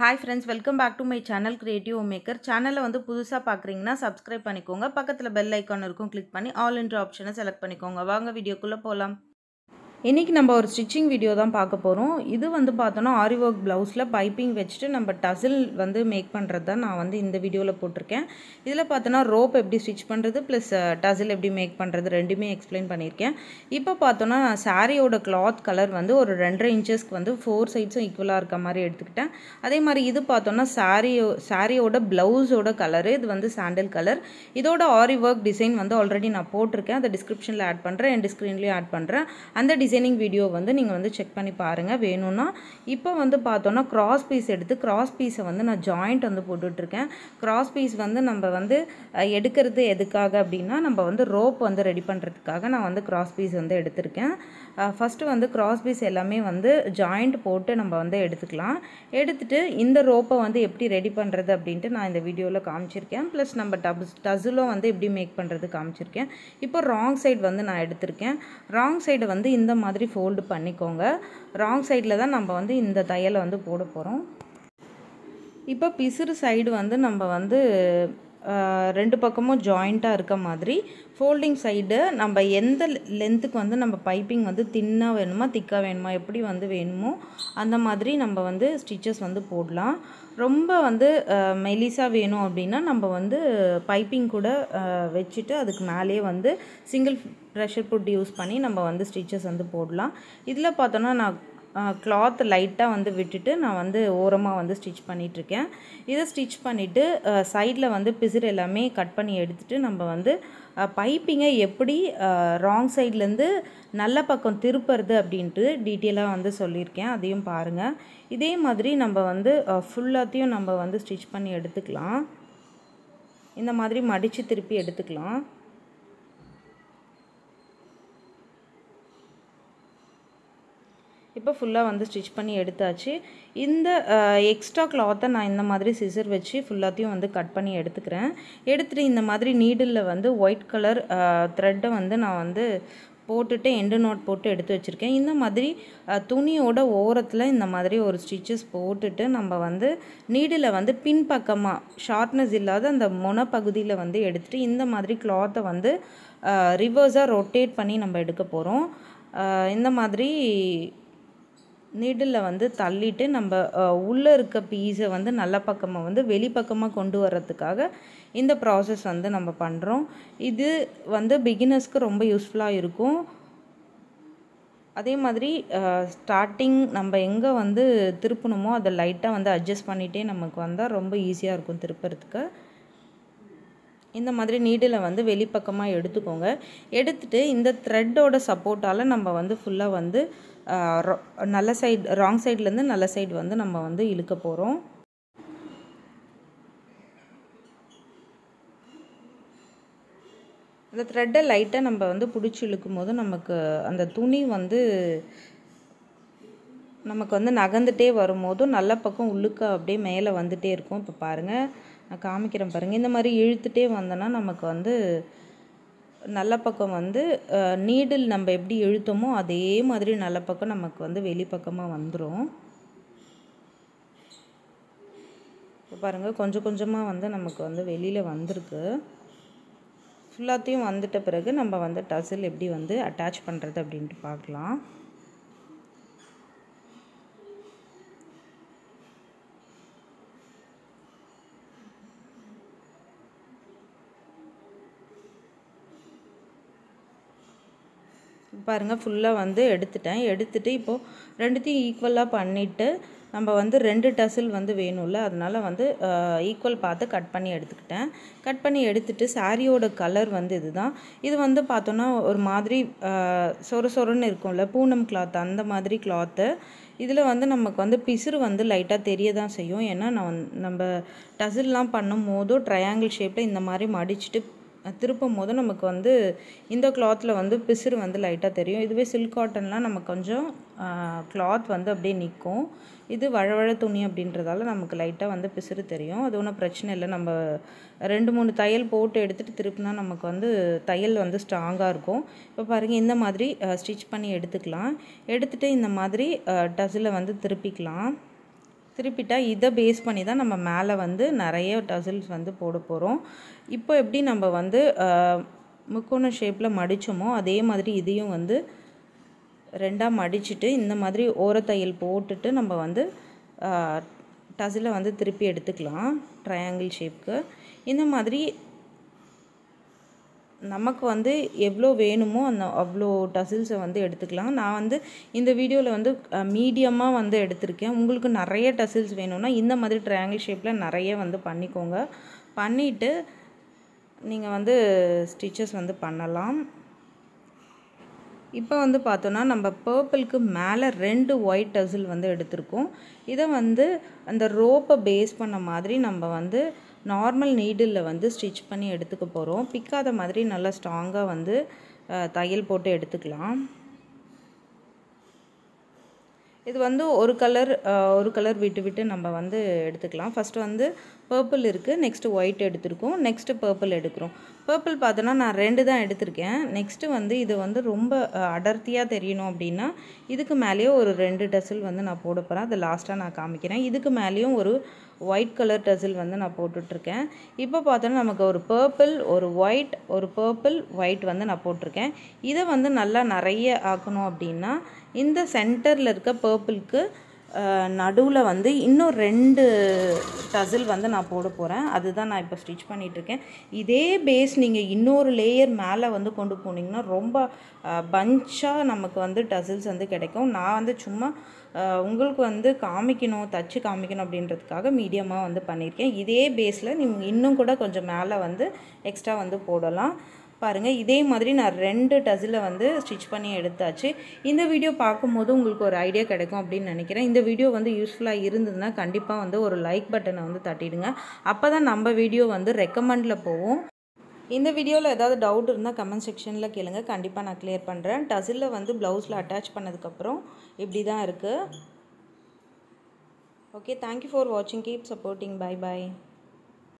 hi friends welcome back to my channel creative maker சேனலை வந்து புதுசாக பார்க்குறீங்கன்னா சப்ஸ்கிரைப் பண்ணிக்கோங்க பக்கத்தில் பெல் ஐக்கான் இருக்கும் கிளிக் பண்ணி ஆல் இன்ட்ரு ஆப்ஷனை செலக்ட் பண்ணிக்கோங்க வாங்க வீடியோக்குள்ளே போகலாம் இன்றைக்கி நம்ம ஒரு ஸ்டிச்சிங் வீடியோ தான் பார்க்க போகிறோம் இது வந்து பார்த்தோன்னா ஆரி ஒர்க் ப்ளவுஸில் பைப்பிங் வச்சுட்டு நம்ம டசில் வந்து மேக் பண்ணுறது தான் நான் வந்து இந்த வீடியோவில் போட்டிருக்கேன் இதில் பார்த்தோன்னா ரோப் எப்படி ஸ்டிச் பண்ணுறது ப்ளஸ் டசில் எப்படி மேக் பண்ணுறது ரெண்டுமே எக்ஸ்பிளைன் பண்ணியிருக்கேன் இப்போ பார்த்தோன்னா நான் சாரியோட கிளாத் கலர் வந்து ஒரு ரெண்டரை இன்ச்சஸ்க்கு வந்து ஃபோர் சைட்ஸும் ஈக்குவலாக இருக்க மாதிரி எடுத்துக்கிட்டேன் அதே மாதிரி இது பார்த்தோன்னா சாரியோ சாரியோட ப்ளவுஸோட கலரு இது வந்து சாண்டில் கலர் இதோட ஆரி ஒர்க் டிசைன் வந்து ஆல்ரெடி நான் போட்டிருக்கேன் அதை டிஸ்கிரிப்ஷனில் ஆட் பண்ணுறேன் என் ஸ்க்ரீன்லேயும் ஆட் பண்ணுறேன் அந்த டிசைனிங் வீடியோ வந்து நீங்கள் வந்து செக் பண்ணி பாருங்கள் வேணும்னா இப்போ வந்து பார்த்தோன்னா க்ராஸ் பீஸ் எடுத்து க்ராஸ் பீஸை வந்து நான் ஜாயிண்ட் வந்து போட்டுட்ருக்கேன் க்ராஸ் பீஸ் வந்து நம்ம வந்து எடுக்கிறது எதுக்காக அப்படின்னா நம்ம வந்து ரோப் வந்து ரெடி பண்ணுறதுக்காக நான் வந்து க்ராஸ் பீஸ் வந்து எடுத்திருக்கேன் ஃபஸ்ட்டு வந்து க்ராஸ் பீஸ் எல்லாமே வந்து ஜாயிண்ட் போட்டு நம்ம வந்து எடுத்துக்கலாம் எடுத்துகிட்டு இந்த ரோப்பை வந்து எப்படி ரெடி பண்ணுறது அப்படின்ட்டு நான் இந்த வீடியோவில் காமிச்சிருக்கேன் ப்ளஸ் நம்ம டப் டசுலும் வந்து எப்படி மேக் பண்ணுறது காமிச்சிருக்கேன் இப்போ ராங் சைடு வந்து நான் எடுத்திருக்கேன் ராங் சைடு வந்து இந்த மாதிரி ஃபோல்டு பண்ணிக்கோங்க ராங் சைடில் தான் நம்ம வந்து இந்த தையலை வந்து போட போகிறோம் இப்போ பிசுறு சைடு வந்து நம்ம வந்து ரெண்டு பக்கமும் ஜாயிண்ட்டாக இருக்க மாதிரி ஃபோல்டிங் சைடு நம்ம எந்த லென்த்துக்கு வந்து நம்ம பைப்பிங் வந்து தின்னாக வேணுமா திக்காக வேணுமா எப்படி வந்து வேணுமோ அந்த மாதிரி நம்ம வந்து ஸ்டிச்சஸ் வந்து போடலாம் ரொம்ப வந்து மெலிசாக வேணும் அப்படின்னா நம்ம வந்து பைப்பிங் கூட வச்சுட்டு அதுக்கு மேலேயே வந்து சிங்கிள் ப்ரெஷர் புட் யூஸ் பண்ணி நம்ம வந்து ஸ்டிச்சஸ் வந்து போடலாம் இதில் பார்த்தோன்னா நான் கிளாத் லைட்டாக வந்து விட்டுட்டு நான் வந்து ஓரமாக வந்து ஸ்டிச் பண்ணிகிட்ருக்கேன் இதை ஸ்டிச் பண்ணிவிட்டு சைடில் வந்து பிசிறு எல்லாமே கட் பண்ணி எடுத்துகிட்டு நம்ம வந்து பைப்பிங்கை எப்படி ராங் சைட்லேருந்து நல்ல பக்கம் திருப்புறது அப்படின்ட்டு டீட்டெயிலாக வந்து சொல்லியிருக்கேன் அதையும் பாருங்கள் இதே மாதிரி நம்ம வந்து ஃபுல்லாத்தையும் நம்ம வந்து ஸ்டிச் பண்ணி எடுத்துக்கலாம் இந்த மாதிரி மடித்து திருப்பி எடுத்துக்கலாம் இப்போ ஃபுல்லாக வந்து ஸ்டிச் பண்ணி எடுத்தாச்சு இந்த எக்ஸ்ட்ரா கிளாத்தை நான் இந்த மாதிரி சிசர் வச்சு ஃபுல்லாத்தையும் வந்து கட் பண்ணி எடுத்துக்கிறேன் எடுத்துகிட்டு இந்த மாதிரி நீடிலில் வந்து ஒயிட் கலர் த்ரெட்டை வந்து நான் வந்து போட்டுட்டு எண்டு நோட் போட்டு எடுத்து வச்சுருக்கேன் இந்த மாதிரி துணியோட ஓரத்தில் இந்த மாதிரி ஒரு ஸ்டிச்சஸ் போட்டுட்டு நம்ம வந்து நீடில் வந்து பின்பக்கமாக ஷார்ட்னஸ் இல்லாத அந்த முனப்பகுதியில் வந்து எடுத்துகிட்டு இந்த மாதிரி கிளாத்தை வந்து ரிவர்ஸாக ரொட்டேட் பண்ணி நம்ம எடுக்க போகிறோம் இந்த மாதிரி நீடில் வந்து தள்ளிட்டு நம்ம உள்ளே இருக்க பீஸை வந்து நல்ல பக்கமாக வந்து வெளிப்பக்கமாக கொண்டு வர்றதுக்காக இந்த ப்ராசஸ் வந்து நம்ம பண்ணுறோம் இது வந்து பிகினர்ஸ்க்கு ரொம்ப யூஸ்ஃபுல்லாக இருக்கும் அதே மாதிரி ஸ்டார்டிங் நம்ம எங்கே வந்து திருப்பணுமோ அதை லைட்டாக வந்து அட்ஜஸ்ட் பண்ணிகிட்டே நமக்கு வந்தால் ரொம்ப ஈஸியாக இருக்கும் திருப்புறதுக்கு இந்த மாதிரி நீடில் வந்து வெளிப்பக்கமாக எடுத்துக்கோங்க எடுத்துகிட்டு இந்த த்ரெட்டோட சப்போர்ட்டால் நம்ம வந்து ஃபுல்லாக வந்து நல்ல சைடு ராங் சைட்லேருந்து நல்ல சைடு வந்து நம்ம வந்து இழுக்க போகிறோம் இந்த த்ரெட்டை லைட்டாக நம்ம வந்து பிடிச்சி இழுக்கும் போது நமக்கு அந்த துணி வந்து நமக்கு வந்து நகர்ந்துட்டே வரும்போதும் நல்ல பக்கம் உள்ளுக்க அப்படியே மேலே வந்துகிட்டே இருக்கும் இப்போ பாருங்கள் நான் காமிக்கிறேன் பாருங்கள் இந்த மாதிரி இழுத்துகிட்டே வந்தோன்னா நமக்கு வந்து நல்ல பக்கம் வந்து நீடில் நம்ம எப்படி இழுத்தோமோ அதே மாதிரி நல்ல பக்கம் நமக்கு வந்து வெளிப்பக்கமாக வந்துடும் இப்போ பாருங்கள் கொஞ்சம் கொஞ்சமாக வந்து நமக்கு வந்து வெளியில் வந்திருக்கு ஃபுல்லாத்தையும் வந்துட்ட பிறகு நம்ம வந்து டசில் எப்படி வந்து அட்டாச் பண்ணுறது அப்படின்ட்டு பார்க்கலாம் பாருங்கள் ஃபுல்லாக வந்து எடுத்துட்டேன் எடுத்துகிட்டு இப்போது ரெண்டுத்தையும் ஈக்குவலாக பண்ணிவிட்டு நம்ம வந்து ரெண்டு டசில் வந்து வேணும்ல அதனால் வந்து ஈக்குவல் பார்த்து கட் பண்ணி எடுத்துக்கிட்டேன் கட் பண்ணி எடுத்துகிட்டு சாரியோட கலர் வந்து இதுதான் இது வந்து பார்த்தோன்னா ஒரு மாதிரி சொர சொரன்னு இருக்கும்ல பூனம் கிளாத் அந்த மாதிரி கிளாத்து இதில் வந்து நமக்கு வந்து பிசுறு வந்து லைட்டாக தெரிய தான் செய்யும் ஏன்னா நான் நம்ம டசில்லாம் பண்ணும் போதும் ட்ரையாங்கிள் ஷேப்பில் இந்த மாதிரி மடிச்சுட்டு திருப்பும் போது நமக்கு வந்து இந்த கிளாத்தில் வந்து பிசுறு வந்து லைட்டாக தெரியும் இதுவே சில்க் காட்டன்லாம் நமக்கு கொஞ்சம் கிளாத் வந்து அப்படியே நிற்கும் இது வழவழ துணி அப்படின்றதால நமக்கு லைட்டாக வந்து பிசுறு தெரியும் அது ஒன்றும் பிரச்சனை இல்லை நம்ம ரெண்டு மூணு தையல் போட்டு எடுத்துகிட்டு திருப்பினா நமக்கு வந்து தையல் வந்து ஸ்ட்ராங்காக இருக்கும் இப்போ பாருங்கள் இந்த மாதிரி ஸ்டிச் பண்ணி எடுத்துக்கலாம் எடுத்துகிட்டு இந்த மாதிரி டசில் வந்து திருப்பிக்கலாம் திருப்பிட்டா இதை பேஸ் பண்ணி தான் நம்ம மேலே வந்து நிறைய டசில்ஸ் வந்து போட போகிறோம் இப்போ எப்படி நம்ம வந்து முக்கோண ஷேப்பில் மடித்தோமோ அதே மாதிரி இதையும் வந்து ரெண்டாக மடிச்சுட்டு இந்த மாதிரி ஓரத்தையல் போட்டுட்டு நம்ம வந்து டசிலை வந்து திருப்பி எடுத்துக்கலாம் ட்ரையாங்கிள் ஷேப்க்கு இந்த மாதிரி நமக்கு வந்து எவ்வளோ வேணுமோ அந்த அவ்வளோ டசில்ஸை வந்து எடுத்துக்கலாம் நான் வந்து இந்த வீடியோவில் வந்து மீடியமாக வந்து எடுத்திருக்கேன் உங்களுக்கு நிறைய டசில்ஸ் வேணும்னா இந்த மாதிரி ட்ரையாங்கிள் ஷேப்பில் நிறைய வந்து பண்ணிக்கோங்க பண்ணிவிட்டு நீங்கள் வந்து ஸ்டிச்சஸ் வந்து பண்ணலாம் இப்போ வந்து பார்த்தோன்னா நம்ம பர்பிளுக்கு மேலே ரெண்டு ஒயிட் டசில் வந்து எடுத்திருக்கோம் இதை வந்து அந்த ரோப்பை பேஸ் பண்ண மாதிரி நம்ம வந்து நார்மல் நீடிலில் வந்து ஸ்டிச் பண்ணி எடுத்துக்க போகிறோம் பிக்காத மாதிரி நல்லா ஸ்ட்ராங்காக வந்து தையல் போட்டு எடுத்துக்கலாம் இது வந்து ஒரு கலர் ஒரு கலர் விட்டு விட்டு நம்ம வந்து எடுத்துக்கலாம் ஃபஸ்ட்டு வந்து பர்பிள் இருக்குது நெக்ஸ்ட்டு ஒயிட் எடுத்துருக்கோம் நெக்ஸ்ட்டு பர்பிள் எடுக்கிறோம் பர்பிள் பார்த்தோன்னா நான் ரெண்டு தான் எடுத்திருக்கேன் நெக்ஸ்ட்டு வந்து இது வந்து ரொம்ப அடர்த்தியாக தெரியணும் அப்படின்னா இதுக்கு மேலேயும் ஒரு ரெண்டு டசில் வந்து நான் போட போகிறேன் அதை லாஸ்ட்டாக நான் காமிக்கிறேன் இதுக்கு மேலேயும் ஒரு ஒயிட் கலர் டசில் வந்து நான் போட்டுட்ருக்கேன் இப்போ பார்த்தோன்னா நமக்கு ஒரு பர்பிள் ஒரு ஒயிட் ஒரு பர்பிள் ஒயிட் வந்து நான் போட்டிருக்கேன் இதை வந்து நல்லா நிறைய ஆக்கணும் அப்படின்னா இந்த சென்டரில் இருக்க பர்பிளுக்கு நடுவில் வந்து இன்னும் ரெண்டு டசில் வந்து நான் போட போகிறேன் அதுதான் நான் இப்போ ஸ்டிச் பண்ணிகிட்ருக்கேன் இதே பேஸ் நீங்கள் இன்னொரு லேயர் மேலே வந்து கொண்டு போனீங்கன்னா ரொம்ப பஞ்சாக நமக்கு வந்து டசில்ஸ் வந்து கிடைக்கும் நான் வந்து சும்மா உங்களுக்கு வந்து காமிக்கணும் தச்சு காமிக்கணும் அப்படின்றதுக்காக மீடியமாக வந்து பண்ணியிருக்கேன் இதே பேஸில் நீங்கள் இன்னும் கூட கொஞ்சம் மேலே வந்து எக்ஸ்ட்ரா வந்து போடலாம் பாருங்கள் இதே மாதிரி நான் ரெண்டு டசில் வந்து ஸ்டிச் பண்ணி எடுத்தாச்சு இந்த வீடியோ பார்க்கும்போது உங்களுக்கு ஒரு ஐடியா கிடைக்கும் அப்படின்னு நினைக்கிறேன் இந்த வீடியோ வந்து யூஸ்ஃபுல்லாக இருந்ததுன்னா கண்டிப்பாக வந்து ஒரு லைக் பட்டனை வந்து தட்டிடுங்க அப்போ தான் நம்ம வீடியோ வந்து ரெக்கமெண்டில் போவோம் இந்த வீடியோவில் ஏதாவது டவுட் இருந்தால் கமெண்ட் செக்ஷனில் கேளுங்க கண்டிப்பாக நான் கிளியர் பண்ணுறேன் டசிலில் வந்து ப்ளவுஸில் அட்டாச் பண்ணதுக்கப்புறம் இப்படி தான் இருக்குது ஓகே தேங்க்யூ ஃபார் வாட்சிங் கீப் சப்போர்ட்டிங் பாய் பாய்